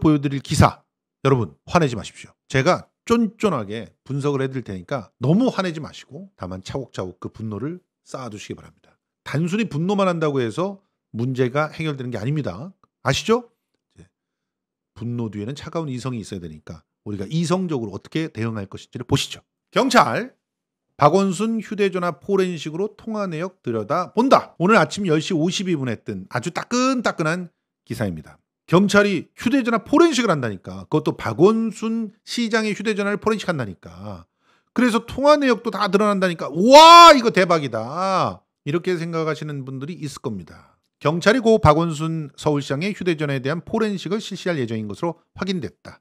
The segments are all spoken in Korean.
보여드릴 기사 여러분 화내지 마십시오. 제가 쫀쫀하게 분석을 해드릴 테니까 너무 화내지 마시고 다만 차곡차곡 그 분노를 쌓아두시기 바랍니다. 단순히 분노만 한다고 해서 문제가 해결되는 게 아닙니다. 아시죠? 분노 뒤에는 차가운 이성이 있어야 되니까 우리가 이성적으로 어떻게 대응할 것인지를 보시죠. 경찰 박원순 휴대전화 포렌식으로 통화 내역 들여다본다. 오늘 아침 10시 52분에 뜬 아주 따끈따끈한 기사입니다. 경찰이 휴대전화 포렌식을 한다니까. 그것도 박원순 시장의 휴대전화를 포렌식한다니까. 그래서 통화 내역도 다 드러난다니까. 와 이거 대박이다. 이렇게 생각하시는 분들이 있을 겁니다. 경찰이 고 박원순 서울시장의 휴대전화에 대한 포렌식을 실시할 예정인 것으로 확인됐다.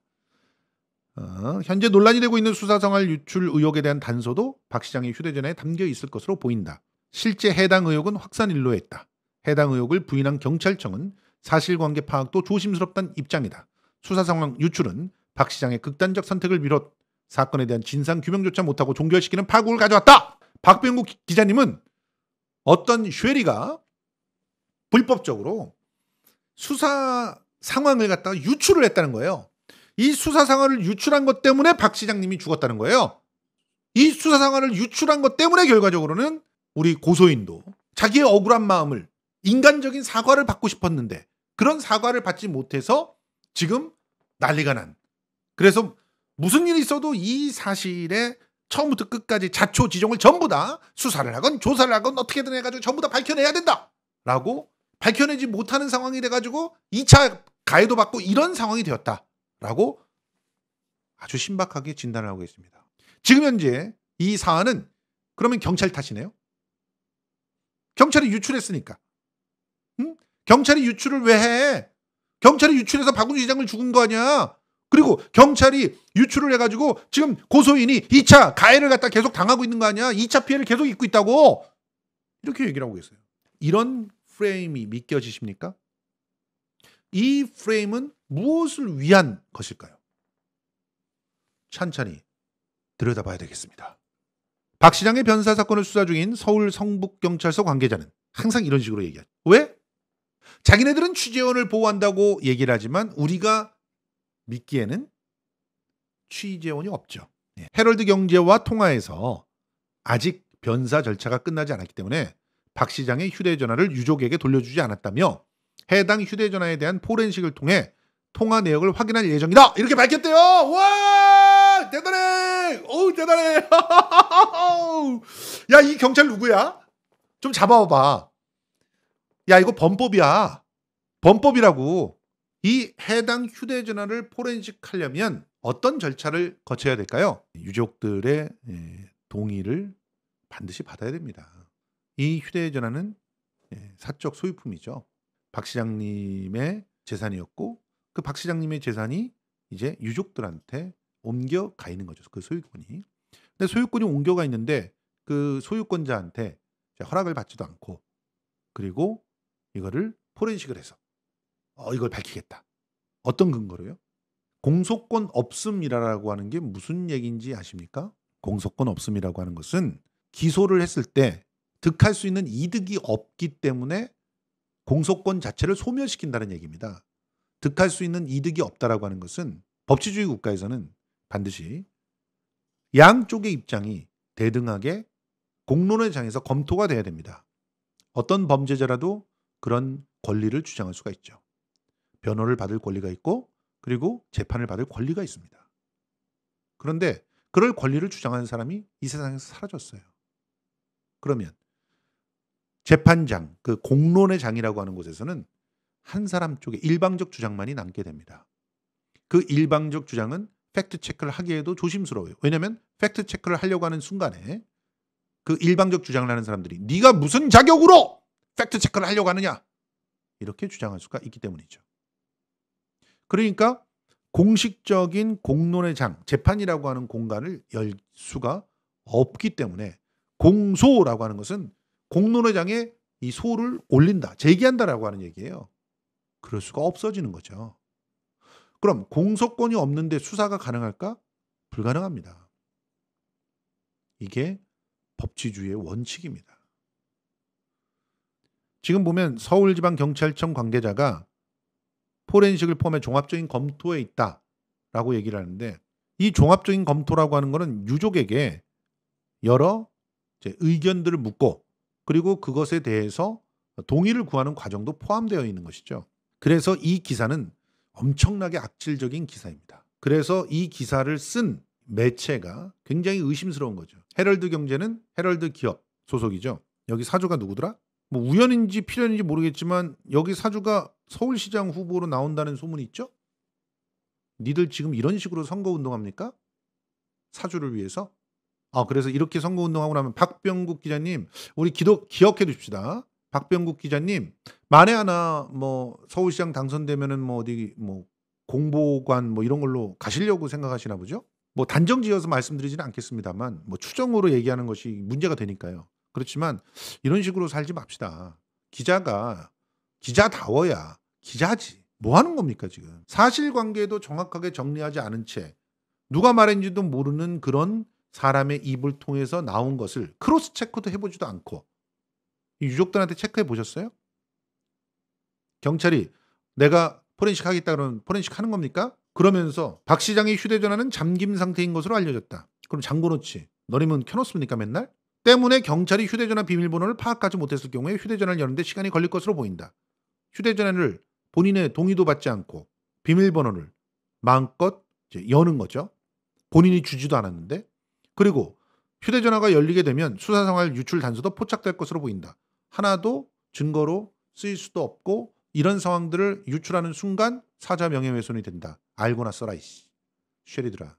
어, 현재 논란이 되고 있는 수사성활 유출 의혹에 대한 단서도 박 시장의 휴대전화에 담겨 있을 것으로 보인다. 실제 해당 의혹은 확산 일로했다. 해당 의혹을 부인한 경찰청은 사실관계 파악도 조심스럽단 입장이다. 수사 상황 유출은 박 시장의 극단적 선택을 비롯 사건에 대한 진상 규명조차 못하고 종결시키는 파국을 가져왔다. 박병국 기자님은 어떤 쉐리가 불법적으로 수사 상황을 갖다가 유출을 했다는 거예요. 이 수사 상황을 유출한 것 때문에 박 시장님이 죽었다는 거예요. 이 수사 상황을 유출한 것 때문에 결과적으로는 우리 고소인도 자기의 억울한 마음을 인간적인 사과를 받고 싶었는데 그런 사과를 받지 못해서 지금 난리가 난. 그래서 무슨 일이 있어도 이 사실에 처음부터 끝까지 자초지종을 전부 다 수사를 하건 조사를 하건 어떻게든 해가지고 전부 다 밝혀내야 된다라고 밝혀내지 못하는 상황이 돼가지고 2차 가해도 받고 이런 상황이 되었다라고 아주 신박하게 진단을 하고 있습니다. 지금 현재 이 사안은 그러면 경찰 탓이네요. 경찰이 유출했으니까 경찰이 유출을 왜 해? 경찰이 유출해서 박원순 시장을 죽은 거 아니야? 그리고 경찰이 유출을 해가지고 지금 고소인이 2차 가해를 갖다 계속 당하고 있는 거 아니야? 2차 피해를 계속 입고 있다고? 이렇게 얘기를 하고 계세요. 이런 프레임이 믿겨지십니까? 이 프레임은 무엇을 위한 것일까요? 천천히 들여다봐야 되겠습니다. 박 시장의 변사 사건을 수사 중인 서울 성북경찰서 관계자는 항상 이런 식으로 얘기하죠. 왜? 자기네들은 취재원을 보호한다고 얘기를 하지만 우리가 믿기에는 취재원이 없죠. 예. 헤럴드 경제와 통화에서 아직 변사 절차가 끝나지 않았기 때문에 박 시장의 휴대전화를 유족에게 돌려주지 않았다며 해당 휴대전화에 대한 포렌식을 통해 통화 내역을 확인할 예정이다. 이렇게 밝혔대요. 와 대단해. 오 대단해. 야이 경찰 누구야? 좀 잡아봐. 야, 이거 범법이야. 범법이라고. 이 해당 휴대전화를 포렌식하려면 어떤 절차를 거쳐야 될까요? 유족들의 예, 동의를 반드시 받아야 됩니다. 이 휴대전화는 예, 사적 소유품이죠. 박 시장님의 재산이었고 그 박 시장님의 재산이 이제 유족들한테 옮겨가 있는 거죠. 그 소유권이. 근데 소유권이 옮겨가 있는데 그 소유권자한테 허락을 받지도 않고 그리고 이거를 포렌식을 해서 어, 이걸 밝히겠다. 어떤 근거로요? 공소권 없음이라고 하는 게 무슨 얘기인지 아십니까? 공소권 없음이라고 하는 것은 기소를 했을 때 득할 수 있는 이득이 없기 때문에 공소권 자체를 소멸시킨다는 얘기입니다. 득할 수 있는 이득이 없다라고 하는 것은 법치주의 국가에서는 반드시 양쪽의 입장이 대등하게 공론의 장에서 검토가 돼야 됩니다. 어떤 범죄자라도 그런 권리를 주장할 수가 있죠. 변호를 받을 권리가 있고 그리고 재판을 받을 권리가 있습니다. 그런데 그럴 권리를 주장하는 사람이 이 세상에서 사라졌어요. 그러면 재판장, 그 공론의 장이라고 하는 곳에서는 한 사람 쪽에 일방적 주장만이 남게 됩니다. 그 일방적 주장은 팩트 체크를 하기에도 조심스러워요. 왜냐하면 팩트 체크를 하려고 하는 순간에 그 일방적 주장을 하는 사람들이 네가 무슨 자격으로 팩트 체크를 하려고 하느냐 이렇게 주장할 수가 있기 때문이죠. 그러니까 공식적인 공론의 장, 재판이라고 하는 공간을 열 수가 없기 때문에 공소라고 하는 것은 공론의 장에 이 소를 올린다, 제기한다라고 하는 얘기예요. 그럴 수가 없어지는 거죠. 그럼 공소권이 없는데 수사가 가능할까? 불가능합니다. 이게 법치주의의 원칙입니다. 지금 보면 서울지방경찰청 관계자가 포렌식을 포함해 종합적인 검토에 있다라고 얘기를 하는데 이 종합적인 검토라고 하는 것은 유족에게 여러 의견들을 묻고 그리고 그것에 대해서 동의를 구하는 과정도 포함되어 있는 것이죠. 그래서 이 기사는 엄청나게 악질적인 기사입니다. 그래서 이 기사를 쓴 매체가 굉장히 의심스러운 거죠. 헤럴드 경제는 헤럴드 기업 소속이죠. 여기 사주가 누구더라? 뭐 우연인지 필연인지 모르겠지만 여기 사주가 서울시장 후보로 나온다는 소문이 있죠? 니들 지금 이런 식으로 선거 운동합니까? 사주를 위해서? 아 그래서 이렇게 선거 운동하고 나면 박병국 기자님 우리 기도, 기억해 두십시다. 박병국 기자님 만에 하나 뭐 서울시장 당선되면은 뭐 어디 뭐 공보관 뭐 이런 걸로 가시려고 생각하시나 보죠? 뭐 단정지어서 말씀드리지는 않겠습니다만 뭐 추정으로 얘기하는 것이 문제가 되니까요. 그렇지만 이런 식으로 살지 맙시다. 기자가 기자다워야 기자지. 뭐 하는 겁니까 지금? 사실관계도 정확하게 정리하지 않은 채 누가 말했는지도 모르는 그런 사람의 입을 통해서 나온 것을 크로스 체크도 해보지도 않고 유족들한테 체크해 보셨어요? 경찰이 내가 포렌식 하겠다 그러면 포렌식 하는 겁니까? 그러면서 박 시장의 휴대전화는 잠김 상태인 것으로 알려졌다. 그럼 잠궈놓지. 너님은 켜놓습니까 맨날? 때문에 경찰이 휴대전화 비밀번호를 파악하지 못했을 경우에 휴대전화를 여는데 시간이 걸릴 것으로 보인다. 휴대전화를 본인의 동의도 받지 않고 비밀번호를 마음껏 여는 거죠. 본인이 주지도 않았는데. 그리고 휴대전화가 열리게 되면 수사생활 유출 단서도 포착될 것으로 보인다. 하나도 증거로 쓰일 수도 없고 이런 상황들을 유출하는 순간 사자 명예훼손이 된다. 알고나 써라 이씨. 쉐리드라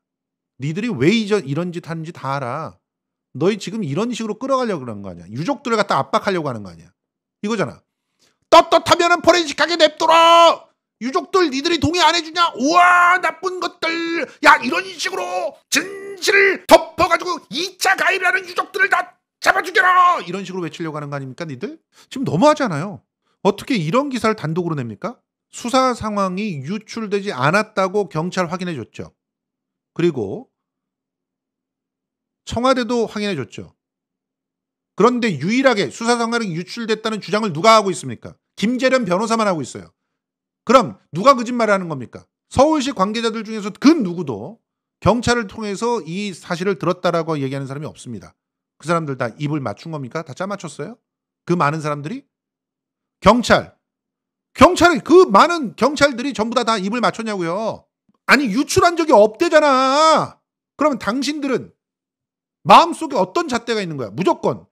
니들이 왜 이런 짓 하는지 다 알아. 너희 지금 이런 식으로 끌어가려고 그러는 거 아니야. 유족들을 갖다 압박하려고 하는 거 아니야. 이거잖아. 떳떳하면은 포렌식하게 냅둬라! 유족들 니들이 동의 안 해주냐? 우와 나쁜 것들! 야 이런 식으로 진실을 덮어가지고 2차 가입이라는 유족들을 다 잡아 죽여라! 이런 식으로 외치려고 하는 거 아닙니까 니들? 지금 너무하잖아요. 어떻게 이런 기사를 단독으로 냅니까? 수사 상황이 유출되지 않았다고 경찰 확인해 줬죠. 그리고 청와대도 확인해 줬죠. 그런데 유일하게 수사 상관이 유출됐다는 주장을 누가 하고 있습니까? 김재련 변호사만 하고 있어요. 그럼 누가 거짓말을 하는 겁니까? 서울시 관계자들 중에서 그 누구도 경찰을 통해서 이 사실을 들었다라고 얘기하는 사람이 없습니다. 그 사람들 다 입을 맞춘 겁니까? 다 짜맞췄어요? 그 많은 사람들이? 경찰. 경찰이, 그 많은 경찰들이 전부 다 다 입을 맞췄냐고요. 아니, 유출한 적이 없대잖아. 그러면 당신들은 마음속에 어떤 잣대가 있는 거야? 무조건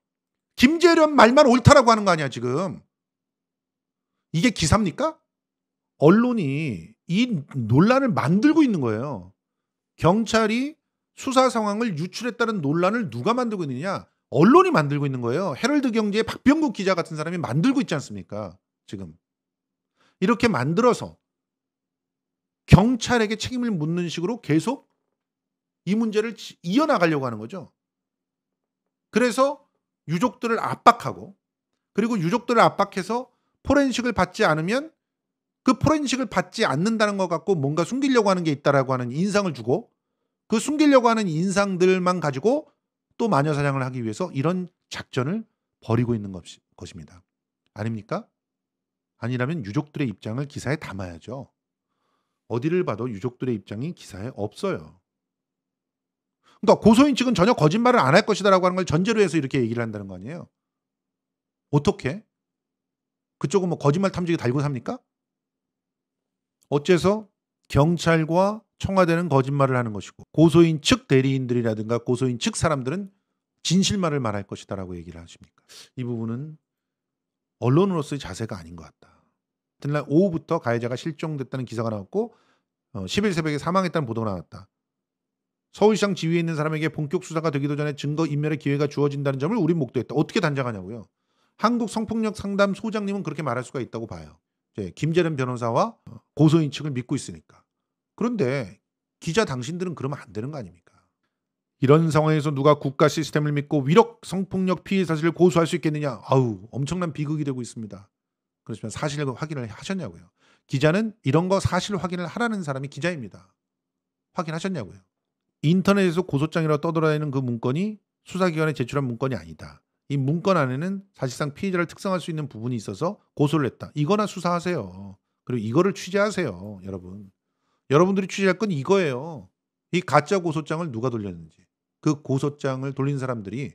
김재련 말만 옳다라고 하는 거 아니야 지금. 이게 기사입니까? 언론이 이 논란을 만들고 있는 거예요. 경찰이 수사 상황을 유출했다는 논란을 누가 만들고 있느냐? 언론이 만들고 있는 거예요. 헤럴드 경제의 박병국 기자 같은 사람이 만들고 있지 않습니까? 지금. 이렇게 만들어서 경찰에게 책임을 묻는 식으로 계속 이 문제를 이어나가려고 하는 거죠. 그래서 유족들을 압박하고 그리고 유족들을 압박해서 포렌식을 받지 않으면 그 포렌식을 받지 않는다는 것 같고 뭔가 숨기려고 하는 게 있다라고 하는 인상을 주고 그 숨기려고 하는 인상들만 가지고 또 마녀 사냥을 하기 위해서 이런 작전을 벌이고 있는 것, 것입니다. 아닙니까? 아니라면 유족들의 입장을 기사에 담아야죠. 어디를 봐도 유족들의 입장이 기사에 없어요. 그러니까 고소인 측은 전혀 거짓말을 안 할 것이다라고 하는 걸 전제로 해서 이렇게 얘기를 한다는 거 아니에요. 어떻게? 그쪽은 뭐 거짓말 탐지기 달고 삽니까? 어째서 경찰과 청와대는 거짓말을 하는 것이고 고소인 측 대리인들이라든가 고소인 측 사람들은 진실말을 말할 것이다라고 얘기를 하십니까? 이 부분은 언론으로서의 자세가 아닌 것 같다. 그날 오후부터 가해자가 실종됐다는 기사가 나왔고 어, 10일 새벽에 사망했다는 보도가 나왔다. 서울시장 지위에 있는 사람에게 본격 수사가 되기도 전에 증거 인멸의 기회가 주어진다는 점을 우린 목도했다. 어떻게 단정하냐고요. 한국 성폭력 상담 소장님은 그렇게 말할 수가 있다고 봐요. 이제 김재련 변호사와 고소인 측을 믿고 있으니까. 그런데 기자 당신들은 그러면 안 되는 거 아닙니까? 이런 상황에서 누가 국가 시스템을 믿고 위력 성폭력 피해 사실을 고소할 수 있겠느냐? 아우 엄청난 비극이 되고 있습니다. 그렇지만 사실 을 확인을 하셨냐고요. 기자는 이런 거 사실 확인을 하라는 사람이 기자입니다. 확인하셨냐고요. 인터넷에서 고소장이라 고 떠돌아다니는 그 문건이 수사기관에 제출한 문건이 아니다. 이 문건 안에는 사실상 피해자를 특성할 수 있는 부분이 있어서 고소를 했다. 이거나 수사하세요. 그리고 이거를 취재하세요, 여러분. 여러분들이 취재할 건 이거예요. 이 가짜 고소장을 누가 돌렸는지, 그 고소장을 돌린 사람들이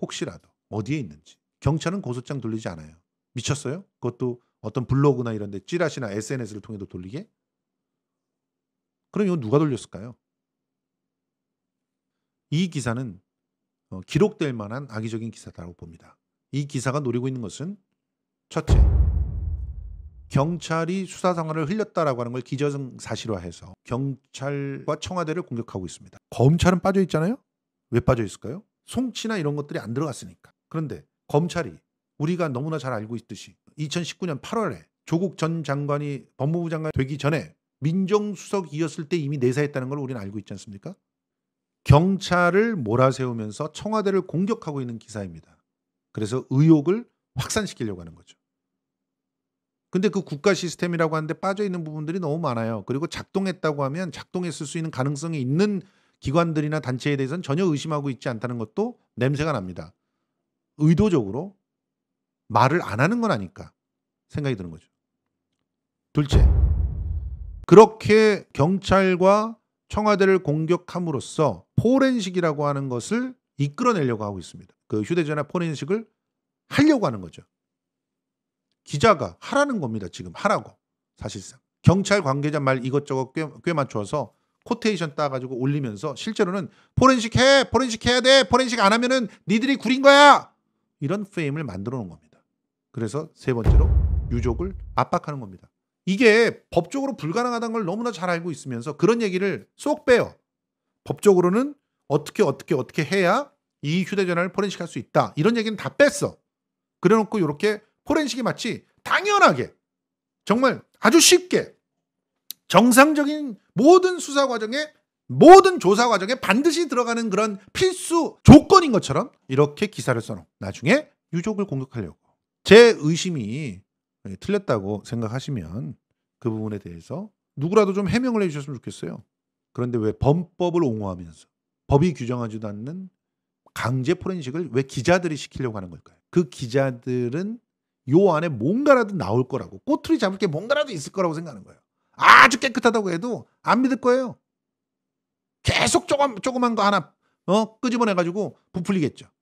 혹시라도 어디에 있는지. 경찰은 고소장 돌리지 않아요. 미쳤어요? 그것도 어떤 블로그나 이런 데 찌라시나 SNS를 통해도 돌리게? 그럼 이거 누가 돌렸을까요? 이 기사는 어, 기록될 만한 악의적인 기사다라고 봅니다. 이 기사가 노리고 있는 것은 첫째, 경찰이 수사 상황을 흘렸다라고 하는 걸 기저증 사실화해서 경찰과 청와대를 공격하고 있습니다. 검찰은 빠져 있잖아요. 왜 빠져 있을까요? 송치나 이런 것들이 안 들어갔으니까. 그런데 검찰이 우리가 너무나 잘 알고 있듯이 2019년 8월에 조국 전 장관이 법무부 장관 되기 전에 민정수석이었을 때 이미 내사했다는 걸 우리는 알고 있지 않습니까? 경찰을 몰아세우면서 청와대를 공격하고 있는 기사입니다. 그래서 의혹을 확산시키려고 하는 거죠. 근데 그 국가 시스템이라고 하는데 빠져 있는 부분들이 너무 많아요. 그리고 작동했다고 하면 작동했을 수 있는 가능성이 있는 기관들이나 단체에 대해서는 전혀 의심하고 있지 않다는 것도 냄새가 납니다. 의도적으로 말을 안 하는 건 아닐까 생각이 드는 거죠. 둘째, 그렇게 경찰과 청와대를 공격함으로써 포렌식이라고 하는 것을 이끌어내려고 하고 있습니다. 그 휴대전화 포렌식을 하려고 하는 거죠. 기자가 하라는 겁니다. 지금 하라고 사실상 경찰 관계자 말 이것저것 꽤, 꽤 맞춰서 코테이션 따가지고 올리면서 실제로는 포렌식 해 포렌식 해야 돼 포렌식 안 하면은 니들이 구린 거야 이런 프레임을 만들어 놓은 겁니다. 그래서 세 번째로 유족을 압박하는 겁니다. 이게 법적으로 불가능하다는 걸 너무나 잘 알고 있으면서 그런 얘기를 쏙 빼요. 법적으로는 어떻게 어떻게 어떻게 해야 이 휴대전화를 포렌식할 수 있다. 이런 얘기는 다 뺐어. 그래놓고 이렇게 포렌식이 마치 당연하게 정말 아주 쉽게 정상적인 모든 수사 과정에 모든 조사 과정에 반드시 들어가는 그런 필수 조건인 것처럼 이렇게 기사를 써놓. 고 나중에 유족을 공격하려고. 제 의심이 예, 틀렸다고 생각하시면 그 부분에 대해서 누구라도 좀 해명을 해주셨으면 좋겠어요. 그런데 왜 범법을 옹호하면서 법이 규정하지도 않는 강제 포렌식을 왜 기자들이 시키려고 하는 걸까요? 그 기자들은 요 안에 뭔가라도 나올 거라고 꼬투리 잡을 게 뭔가라도 있을 거라고 생각하는 거예요. 아주 깨끗하다고 해도 안 믿을 거예요. 계속 조금 조그만 거 하나 어 끄집어내 가지고 부풀리겠죠.